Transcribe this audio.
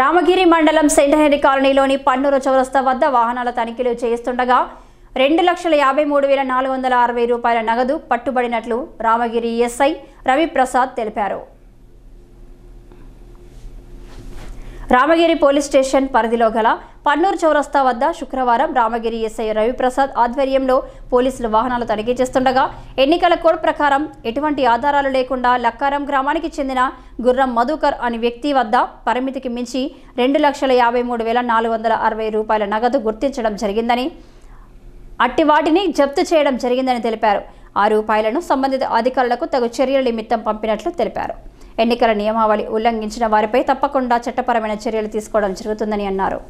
రామగిరి మండలం cent henry కాలనీలోని పన్నూరు చౌరస్త వద్ద వాహనాల తనిఖీలు చేస్తుండగా రెండు లక్షల యాభై మూడు వేల నాలుగు వందల అరవై రూపాయల నగదు పట్టుబడినట్లు రామగిరి ఎస్ఐ రవిప్రసాద్ తెలిపారు రామగిరి పోలీస్ స్టేషన్ పరిధిలో గల పన్నూరు చౌరస్తా వద్ద శుక్రవారం రామగిరి ఎస్ఐ రవిప్రసాద్ ఆధ్వర్యంలో పోలీసులు వాహనాలు తనిఖీ చేస్తుండగా ఎన్నికల కోడ్ ప్రకారం ఎటువంటి ఆధారాలు లేకుండా లక్కారం గ్రామానికి చెందిన గుర్రం మధుకర్ అనే వ్యక్తి వద్ద పరిమితికి మించి రెండు లక్షల యాభై మూడు వేల నాలుగు వందల అరవై రూపాయల నగదు గుర్తించడం జరిగిందని అట్టి వాటిని జప్తు చేయడం జరిగిందని తెలిపారు ఆ రూపాయలను సంబంధిత అధికారులకు తగు చర్యల నిమిత్తం పంపినట్లు తెలిపారు ఎన్నికల నియమావళి ఉల్లంఘించిన వారిపై తప్పకుండా చట్టపరమైన చర్యలు తీసుకోవడం జరుగుతుందని అన్నారు